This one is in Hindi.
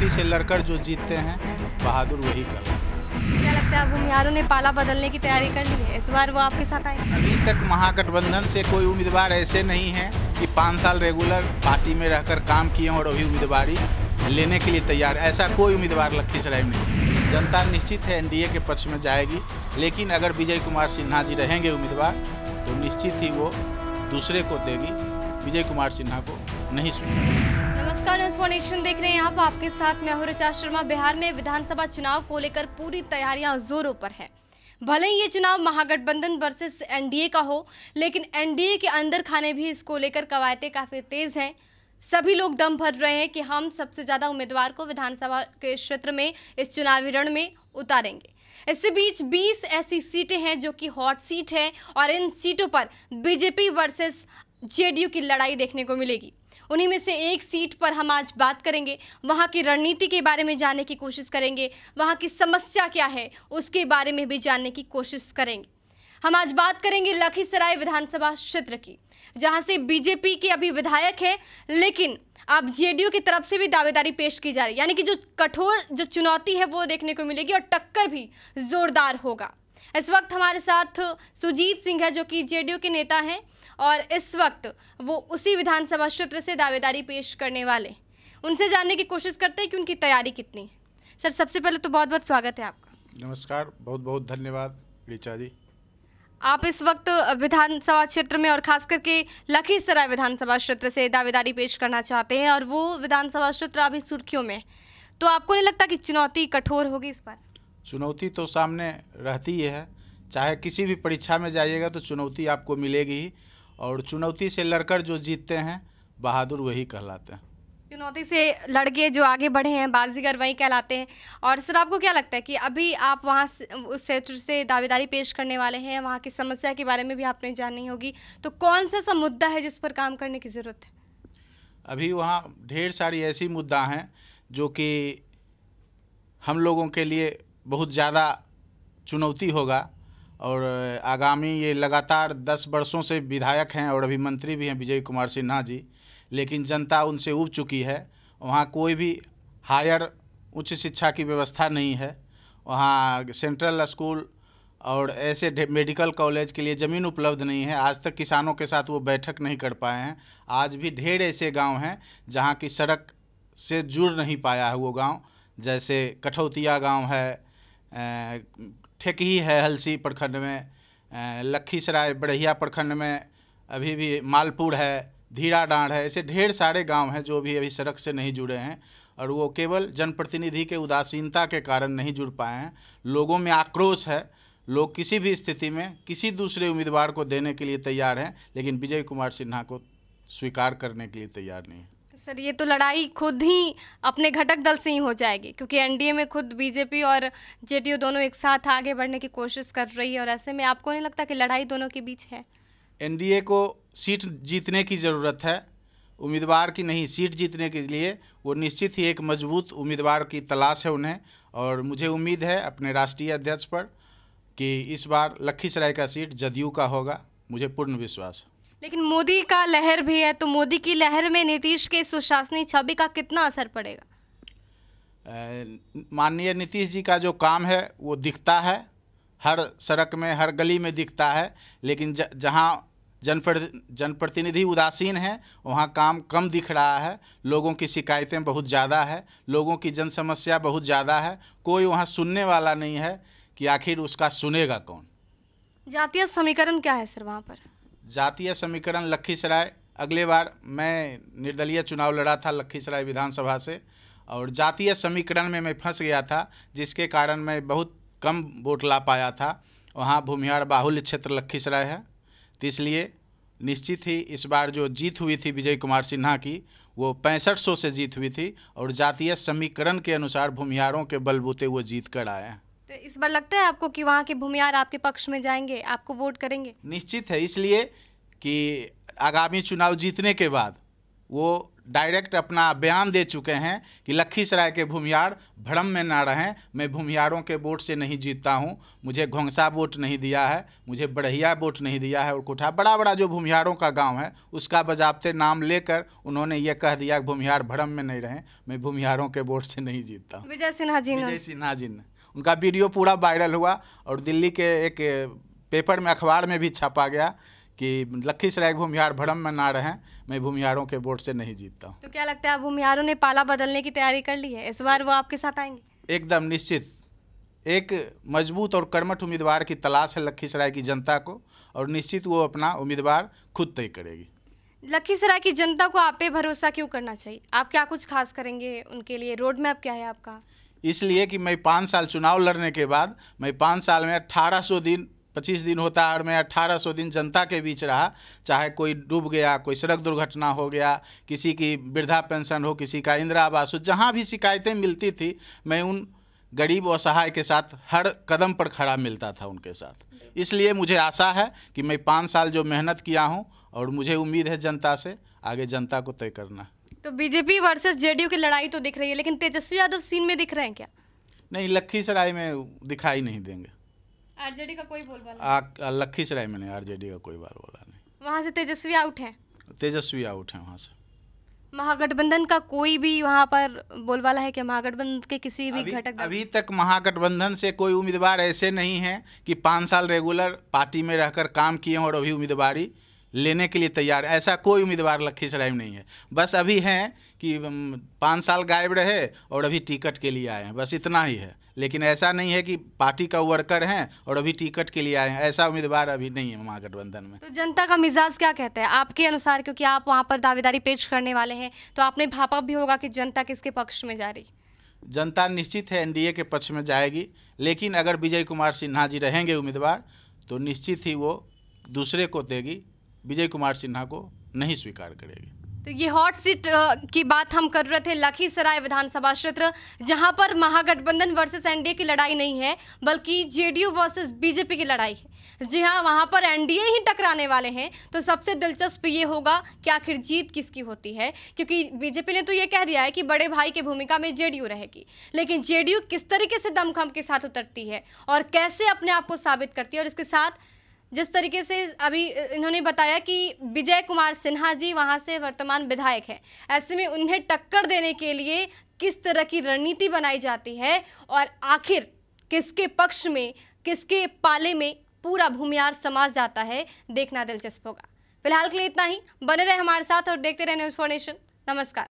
गलती से लड़कर जो जीतते हैं बहादुर वही कर क्या लगता है अब ने पाला बदलने की तैयारी कर ली है इस बार वो आपके साथ आए अभी तक महागठबंधन से कोई उम्मीदवार ऐसे नहीं है कि पाँच साल रेगुलर पार्टी में रहकर काम किए और अभी उम्मीदवारी लेने के लिए तैयार ऐसा कोई उम्मीदवार लखीसराय में नहीं जनता निश्चित है एनडीए के पक्ष में जाएगी लेकिन अगर विजय कुमार सिन्हा जी रहेंगे उम्मीदवार तो निश्चित ही वो दूसरे को देगी विजय कुमार सिन्हा को नहीं सुनेगी नमस्कार न्यूज फॉर नेशन देख रहे हैं आप आपके साथ मैं हूं शर्मा बिहार में विधानसभा चुनाव को लेकर पूरी तैयारियां जोरों पर है भले ही ये चुनाव महागठबंधन वर्सेस एनडीए का हो लेकिन एनडीए के अंदर खाने भी इसको लेकर कवायतें काफ़ी तेज़ हैं सभी लोग दम भर रहे हैं कि हम सबसे ज़्यादा उम्मीदवार को विधानसभा के क्षेत्र में इस चुनावी रण में उतारेंगे इसी बीच 20 ऐसी सीटें हैं जो कि हॉट सीट है और इन सीटों पर बीजेपी वर्सेस जेडीयू की लड़ाई देखने को मिलेगी उन्हीं में से एक सीट पर हम आज बात करेंगे वहाँ की रणनीति के बारे में जानने की कोशिश करेंगे वहाँ की समस्या क्या है उसके बारे में भी जानने की कोशिश करेंगे हम आज बात करेंगे लखीसराय विधानसभा क्षेत्र की जहाँ से बीजेपी के अभी विधायक हैं लेकिन अब जेडीयू की तरफ से भी दावेदारी पेश की जा रही है यानी कि जो कठोर जो चुनौती है वो देखने को मिलेगी और टक्कर भी जोरदार होगा इस वक्त हमारे साथ सुजीत सिंह है जो कि जेडीयू के नेता हैं और इस वक्त वो उसी विधानसभा क्षेत्र से दावेदारी पेश करने वाले उनसे जानने की कोशिश करते हैं कि उनकी तैयारी कितनी है सर सबसे पहले तो बहुत बहुत स्वागत है आपका नमस्कार बहुत बहुत धन्यवाद ऋचा जी आप इस वक्त विधानसभा क्षेत्र में और खास करके लखीसराय विधानसभा क्षेत्र से दावेदारी पेश करना चाहते हैं और वो विधानसभा क्षेत्र अभी सुर्खियों में तो आपको नहीं लगता कि चुनौती कठोर होगी इस बार चुनौती तो सामने रहती ही है चाहे किसी भी परीक्षा में जाइएगा तो चुनौती आपको मिलेगी ही और चुनौती से लड़कर जो जीतते हैं बहादुर वही कहलाते हैं चुनौती से लड़के जो आगे बढ़े हैं बाजीगर वहीं कहलाते हैं और सर आपको क्या लगता है कि अभी आप वहाँ उस क्षेत्र से दावेदारी पेश करने वाले हैं वहाँ की समस्या के बारे में भी आपने जाननी होगी तो कौन सा सा मुद्दा है जिस पर काम करने की ज़रूरत है अभी वहाँ ढेर सारी ऐसी मुद्दा हैं जो कि हम लोगों के लिए बहुत ज़्यादा चुनौती होगा और आगामी ये लगातार दस वर्षों से विधायक हैं और अभी मंत्री भी हैं विजय कुमार सिन्हा जी लेकिन जनता उनसे उब चुकी है वहाँ कोई भी हायर उच्च शिक्षा की व्यवस्था नहीं है वहाँ सेंट्रल स्कूल और ऐसे मेडिकल कॉलेज के लिए ज़मीन उपलब्ध नहीं है आज तक किसानों के साथ वो बैठक नहीं कर पाए हैं आज भी ढेर ऐसे गांव हैं जहाँ की सड़क से जुड़ नहीं पाया है वो गांव जैसे कठौतिया गांव है ठेकही है हलसी प्रखंड में लखीसराय बढ़िया प्रखंड में अभी भी मालपुर है धीरा डांड है ऐसे ढेर सारे गांव हैं जो भी अभी सड़क से नहीं जुड़े हैं और वो केवल जनप्रतिनिधि के उदासीनता के कारण नहीं जुड़ पाए हैं लोगों में आक्रोश है लोग किसी भी स्थिति में किसी दूसरे उम्मीदवार को देने के लिए तैयार हैं लेकिन विजय कुमार सिन्हा को स्वीकार करने के लिए तैयार नहीं है सर ये तो लड़ाई खुद ही अपने घटक दल से ही हो जाएगी क्योंकि एनडीए में खुद बीजेपी और जेडीयू दोनों एक साथ आगे बढ़ने की कोशिश कर रही है और ऐसे में आपको नहीं लगता कि लड़ाई दोनों के बीच है एनडीए को सीट जीतने की ज़रूरत है उम्मीदवार की नहीं सीट जीतने के लिए वो निश्चित ही एक मजबूत उम्मीदवार की तलाश है उन्हें और मुझे उम्मीद है अपने राष्ट्रीय अध्यक्ष पर कि इस बार लखीसराय का सीट जदयू का होगा मुझे पूर्ण विश्वास है लेकिन मोदी का लहर भी है तो मोदी की लहर में नीतीश के सुशासनी छवि का कितना असर पड़ेगा माननीय नीतीश जी का जो काम है वो दिखता है हर सड़क में हर गली में दिखता है लेकिन जहाँ जनप्र जनप्रतिनिधि उदासीन हैं वहाँ काम कम दिख रहा है लोगों की शिकायतें बहुत ज़्यादा है लोगों की जन समस्या बहुत ज़्यादा है कोई वहाँ सुनने वाला नहीं है कि आखिर उसका सुनेगा कौन जातीय समीकरण क्या है सर वहाँ पर जातीय समीकरण लखीसराय अगले बार मैं निर्दलीय चुनाव लड़ा था लखीसराय विधानसभा से और जातीय समीकरण में मैं फंस गया था जिसके कारण मैं बहुत कम वोट ला पाया था वहाँ भूमिहार बाहुल्य क्षेत्र लखीसराय है तो इसलिए निश्चित ही इस बार जो जीत हुई थी विजय कुमार सिन्हा की वो पैंसठ सौ से जीत हुई थी और जातीय समीकरण के अनुसार भूमिहारों के बलबूते वो जीत कर आए हैं तो इस बार लगता है आपको कि वहाँ के भूमियार आपके पक्ष में जाएंगे आपको वोट करेंगे निश्चित है इसलिए कि आगामी चुनाव जीतने के बाद वो डायरेक्ट अपना बयान दे चुके हैं कि लखीसराय के भूमियार भ्रम में ना रहें मैं भूमियारों के वोट से नहीं जीतता हूं मुझे घोंसा वोट नहीं दिया है मुझे बढ़िया वोट नहीं दिया है और कुठा बड़ा बड़ा जो भूमियारों का गांव है उसका बजाबते नाम लेकर उन्होंने ये कह दिया कि भूमिहार भ्रम में नहीं रहें मैं भूमियारों के वोट से नहीं जीतता हूँ विजय सिन्हा जी विजय सिन्हा जी ने उनका वीडियो पूरा वायरल हुआ और दिल्ली के एक पेपर में अखबार में भी छापा गया कि लखीसराय भूमिहार भ्रम में ना रहें मैं भूमिहारों के वोट से नहीं जीतता हूँ तो क्या लगता है भूमिहारों ने पाला बदलने की तैयारी कर ली है इस बार वो आपके साथ आएंगे एकदम निश्चित एक मजबूत और कर्मठ उम्मीदवार की तलाश है लखीसराय की जनता को और निश्चित वो अपना उम्मीदवार खुद तय करेगी लखीसराय की जनता को आप पे भरोसा क्यों करना चाहिए आप क्या कुछ खास करेंगे उनके लिए रोड मैप क्या है आपका इसलिए कि मैं पाँच साल चुनाव लड़ने के बाद मैं पाँच साल में अट्ठारह सौ दिन पच्चीस दिन होता है और मैं अट्ठारह सौ दिन जनता के बीच रहा चाहे कोई डूब गया कोई सड़क दुर्घटना हो गया किसी की वृद्धा पेंशन हो किसी का इंदिरा आवास हो जहाँ भी शिकायतें मिलती थी मैं उन गरीब और सहाय के साथ हर कदम पर खड़ा मिलता था उनके साथ इसलिए मुझे आशा है कि मैं पाँच साल जो मेहनत किया हूँ और मुझे उम्मीद है जनता से आगे जनता को तय करना तो बीजेपी वर्सेस जेडीयू की लड़ाई तो दिख रही है लेकिन तेजस्वी यादव सीन में दिख रहे हैं क्या नहीं लखीसराय में दिखाई नहीं देंगे आरजेडी का कोई बोलबाला लखीसराय में नहीं आरजेडी का कोई बोलबाला नहीं वहाँ से तेजस्वी आउट है तेजस्वी आउट है वहाँ से महागठबंधन का कोई भी वहाँ पर बोलबाला है कि महागठबंधन के किसी भी घटक अभी तक महागठबंधन से कोई उम्मीदवार ऐसे नहीं है कि पाँच साल रेगुलर पार्टी में रहकर काम किए और अभी उम्मीदवारी लेने के लिए तैयार ऐसा कोई उम्मीदवार लखीसराय में नहीं है बस अभी हैं कि पाँच साल गायब रहे और अभी टिकट के लिए आए हैं बस इतना ही है लेकिन ऐसा नहीं है कि पार्टी का वर्कर हैं और अभी टिकट के लिए आए हैं ऐसा उम्मीदवार अभी नहीं है महागठबंधन में तो जनता का मिजाज क्या कहता है आपके अनुसार क्योंकि आप वहाँ पर दावेदारी पेश करने वाले हैं तो आपने भापा भी होगा कि जनता किसके पक्ष में जा रही जनता निश्चित है एनडीए के पक्ष में जाएगी लेकिन अगर विजय कुमार सिन्हा जी रहेंगे उम्मीदवार तो निश्चित ही वो दूसरे को देगी विजय कुमार सिन्हा को नहीं स्वीकार करेगी तो ये हॉट सीट की बात हम कर रहे थे लखीसराय विधानसभा क्षेत्र जहां पर महागठबंधन वर्सेस एनडीए की लड़ाई नहीं है बल्कि जेडीयू वर्सेस बीजेपी की लड़ाई है जी हाँ वहां पर एनडीए ही टकराने वाले हैं तो सबसे दिलचस्प ये होगा कि आखिर जीत किसकी होती है क्योंकि बीजेपी ने तो ये कह दिया है कि बड़े भाई की भूमिका में जेडीयू रहेगी लेकिन जेडीयू किस तरीके से दमखम के साथ उतरती है और कैसे अपने आप को साबित करती है और इसके साथ जिस तरीके से अभी इन्होंने बताया कि विजय कुमार सिन्हा जी वहाँ से वर्तमान विधायक हैं ऐसे में उन्हें टक्कर देने के लिए किस तरह की रणनीति बनाई जाती है और आखिर किसके पक्ष में किसके पाले में पूरा भूमिहार समाज जाता है देखना दिलचस्प होगा फिलहाल के लिए इतना ही बने रहे हमारे साथ और देखते रहे न्यूज़ फॉर नेशन नमस्कार